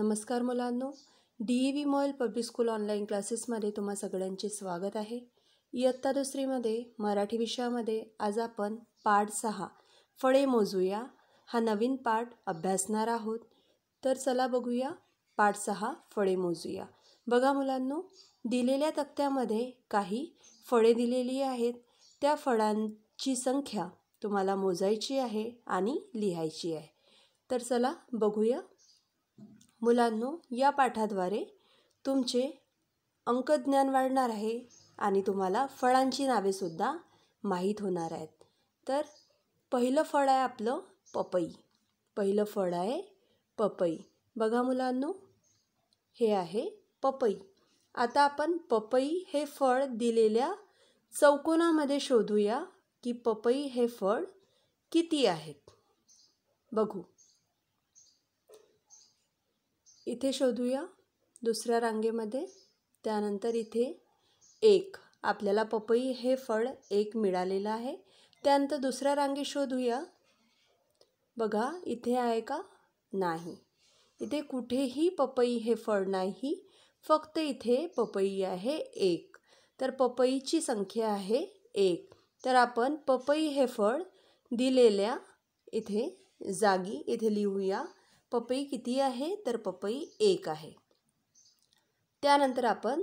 नमस्कार मुलांनो D E V mall public school online क्लासेसमध्ये तुम्हा सगळ्यांचे स्वागत आहे इयत्ता दुसरीमध्ये मराठी विषयामध्ये आज आपण पाठ सहा फळे मोजूया हा नवीन पाठ अभ्यासणार आहोत तर चला बघूया पाठ सहा फळे मोजूया बघा मुलांनो दिलेल्या तक्त्यामध्ये काही फळे दिलेली आहेत त्या फळांची संख्या तुम्हाला मोजायची आहे आणि लिहायची आहे तर चला बघूया मुलांनो या पाठाद्वारे तुमचे अंकज्ञान वाढणार आहे आणि तुम्हाला फळांची नावेसुद्धा माहीत होणार आहेत तर पहिलं फळ आहे आपलं पपई पहिलं फळ आहे पपई बघा मुलांनो हे आहे पपई आता आपण पपई हे फळ दिलेल्या चौकोनामध्ये शोधूया की पपई हे फळ किती आहेत बघू इथे शोधूया दुसऱ्या रांगेमध्ये त्यानंतर इथे एक आपल्याला पपई हे फळ एक मिळालेलं आहे त्यानंतर दुसऱ्या रांगे शोधूया बघा इथे आहे का नाही इथे कुठेही पपई हे फळ नाही फक्त इथे पपई आहे एक तर पपईची संख्या आहे एक तर आपण पपई हे फळ दिलेल्या इथे जागी इथे लिहूया पपई किती आहे तर पपई एक आहे त्यानंतर आपण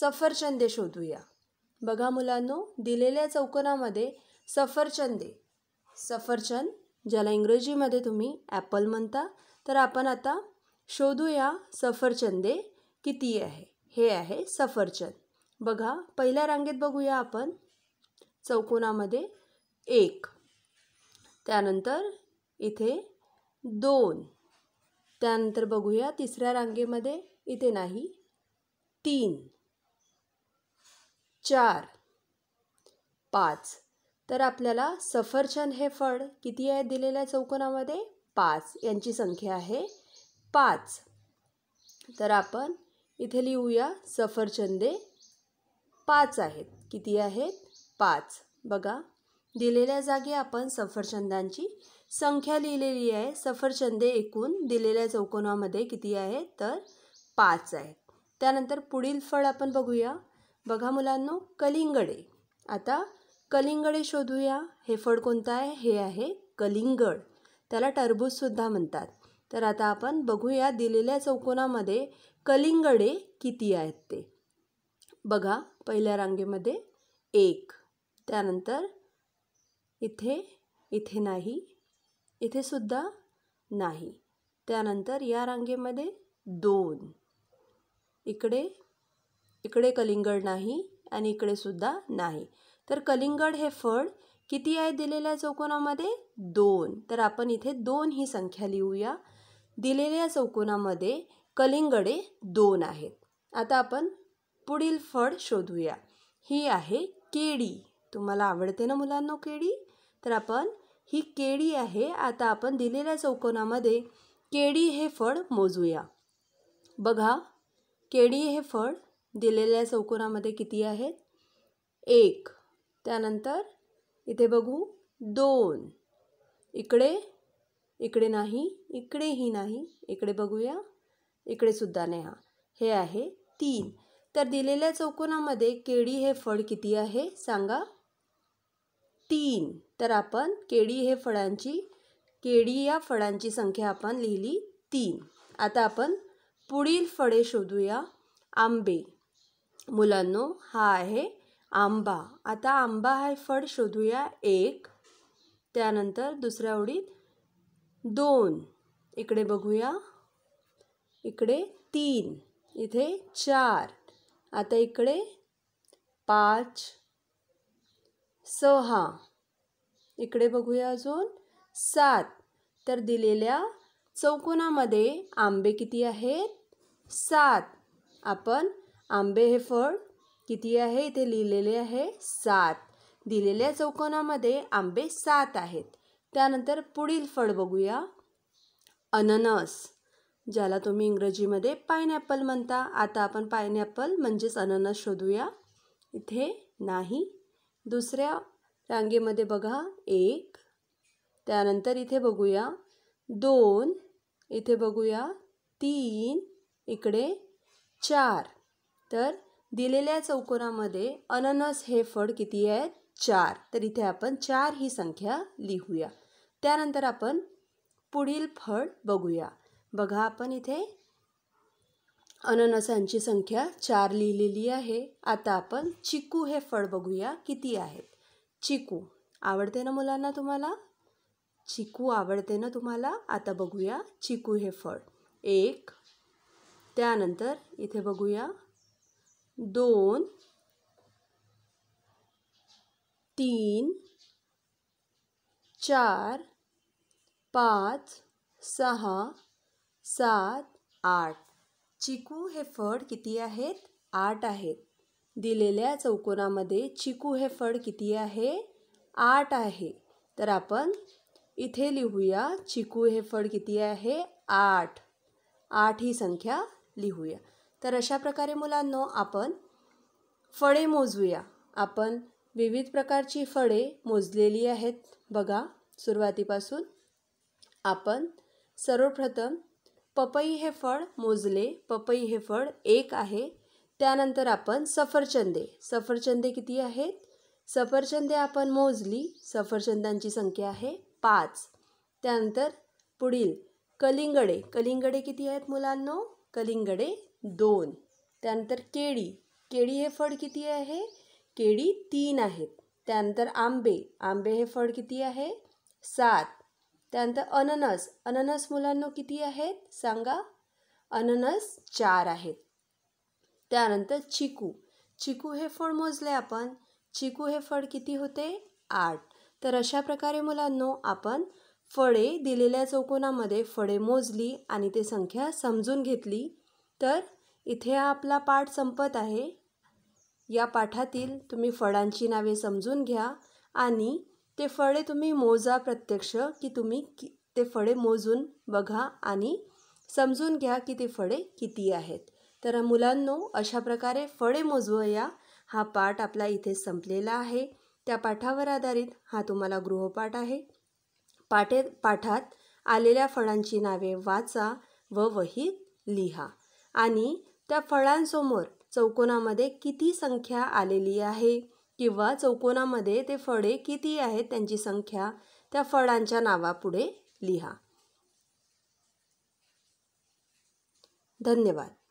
सफरचंदे शोधूया बघा मुलांनो दिलेल्या चौकोनामध्ये सफरचंदे सफरचंद ज्याला इंग्रजीमध्ये तुम्ही ॲपल म्हणता तर आपण आता शोधूया सफरचंदे किती आहे हे आहे सफरचंद बघा पहिल्या रांगेत बघूया आपण चौकोनामध्ये एक त्यानंतर इथे दोन त्यानंतर बघूया तिसऱ्या रांगेमध्ये इथे नाही तीन चार पाच तर आपल्याला सफरचंद हे फळ किती आहे दिलेल्या चौकोनामध्ये पाच यांची संख्या आहे पाच तर आपण इथे लिहूया सफरचंदे पाच आहेत किती आहेत पाच बघा दिलेल्या जागी आपण सफरचंदांची संख्या लिहिलेली आहे सफरचंदे एकूण दिलेल्या चौकोनामध्ये किती आहे तर पाच आहे त्यानंतर पुढील फळ आपण बघूया बघा मुलांनो कलिंगडे आता कलिंगडे शोधूया हे फळ कोणतं आहे हे आहे कलिंगड त्याला टरबूजसुद्धा म्हणतात तर आता आपण बघूया दिलेल्या चौकोनामध्ये कलिंगडे किती आहेत ते बघा पहिल्या रांगेमध्ये एक त्यानंतर इथे इथे नाही इथेसुद्धा नाही त्यानंतर या रांगेमध्ये दोन इकडे इकडे कलिंगड नाही आणि इकडेसुद्धा नाही तर कलिंगड हे फळ किती आहे दिलेल्या चौकोनामध्ये दोन तर आपण इथे दोन ही संख्या लिहूया दिलेल्या चौकोनामध्ये कलिंगडे दोन आहेत आता आपण पुढील फळ शोधूया ही आहे केळी तुम्हाला आवडते ना मुलांनो केळी तर आपण ही केळी आहे आता आपण दिलेल्या चौकोनामध्ये केळी हे फळ मोजूया बघा केळी हे फळ दिलेल्या चौकोनामध्ये किती आहेत एक त्यानंतर इथे बघू दोन इकडे इकडे नाही इकडेही नाही इकडे बघूया इकडेसुद्धा नाही हा हे आहे तीन तर दिलेल्या चौकोनामध्ये केळी हे फळ किती आहे सांगा तीन तर आपण केळी हे फळांची केळी या फळांची संख्या आपण लिहिली तीन आता आपण पुढील फळे शोधूया आंबे मुलांनो हा आहे आंबा आता आंबा हा फळ शोधूया एक त्यानंतर दुसऱ्या ओळीत दोन इकडे बघूया इकडे तीन इथे चार आता इकडे पाच सहा इकडे बघूया अजून सात तर दिलेल्या चौकोनामध्ये आंबे किती आहेत सात आपण आंबे हे फळ किती आहे इथे लिहिलेले आहे सात दिलेल्या चौकोनामध्ये आंबे सात आहेत त्यानंतर पुढील फळ बघूया अननस ज्याला तुम्ही इंग्रजीमध्ये पायनॅपल म्हणता आता आपण पायनॅपल म्हणजेच अननस शोधूया इथे नाही दुसऱ्या रांगेमध्ये बघा एक त्यानंतर इथे बघूया दोन इथे बघूया तीन इकडे चार तर दिलेल्या चौकोनामध्ये अननस हे फळ किती आहे चार तर इथे आपण चार ही संख्या लिहूया त्यानंतर आपण पुढील फळ बघूया बघा आपण इथे अननसांची संख्या चार लिहिलेली आहे आता आपण चिकू हे फळ बघूया किती आहेत चिकू आवडते ना मुलांना तुम्हाला चिकू आवडते ना तुम्हाला आता बघूया चिकू हे फळ एक त्यानंतर इथे बघूया दोन तीन चार पाच सहा सात आठ चिकू हे फळ किती आहेत आठ आहेत दिलेल्या चौकोनामध्ये चिकू हे फळ किती आहे आठ आहे तर आपण इथे लिहूया चिकू हे फळ किती आहे आठ आठ ही संख्या लिहूया तर अशा प्रकारे मुलांनो आपण फळे मोजूया आपण विविध प्रकारची फळे मोजलेली आहेत बघा सुरुवातीपासून आपण सर्वप्रथम पपई हे फळ मोजले पपई हे फळ एक आहे त्यानंतर आपण सफरचंदे सफरचंदे किती आहेत सफरचंदे आपण मोजली सफरचंदांची संख्या आहे पाच त्यानंतर पुढील कलिंगडे कलिंगडे किती आहेत मुलांनो कलिंगडे दोन त्यानंतर केळी केळी हे फळ किती आहे केळी तीन आहेत त्यानंतर आंबे आंबे हे फळ किती आहे सात त्यानंतर अननस अननस मुलांना किती आहेत सांगा अननस चार आहेत त्यानंतर चिकू चिकू हे फळ मोजले आपण चिकू हे फळ किती होते आठ तर अशा प्रकारे मुलांनो आपण फळे दिलेल्या चौकोनामध्ये फळे मोजली आणि ते संख्या समजून घेतली तर इथे आपला पाठ संपत आहे या पाठातील तुम्ही फळांची नावे समजून घ्या आणि ते फळे तुम्ही मोजा प्रत्यक्ष की तुम्ही कि ते फळे मोजून बघा आणि समजून घ्या की ते फळे किती आहेत तर मुलांनो अशा प्रकारे फळे मोजवूया हा पाठ आपला इथे संपलेला आहे त्या पाठावर आधारित हा तुम्हाला गृहपाठ आहे पाठे पाठात आलेल्या फळांची नावे वाचा व वहीत लिहा आणि त्या फळांसमोर चौकोनामध्ये किती संख्या आलेली आहे किंवा चौकोनामध्ये ते फळे किती आहेत त्यांची संख्या त्या फळांच्या नावापुढे लिहा धन्यवाद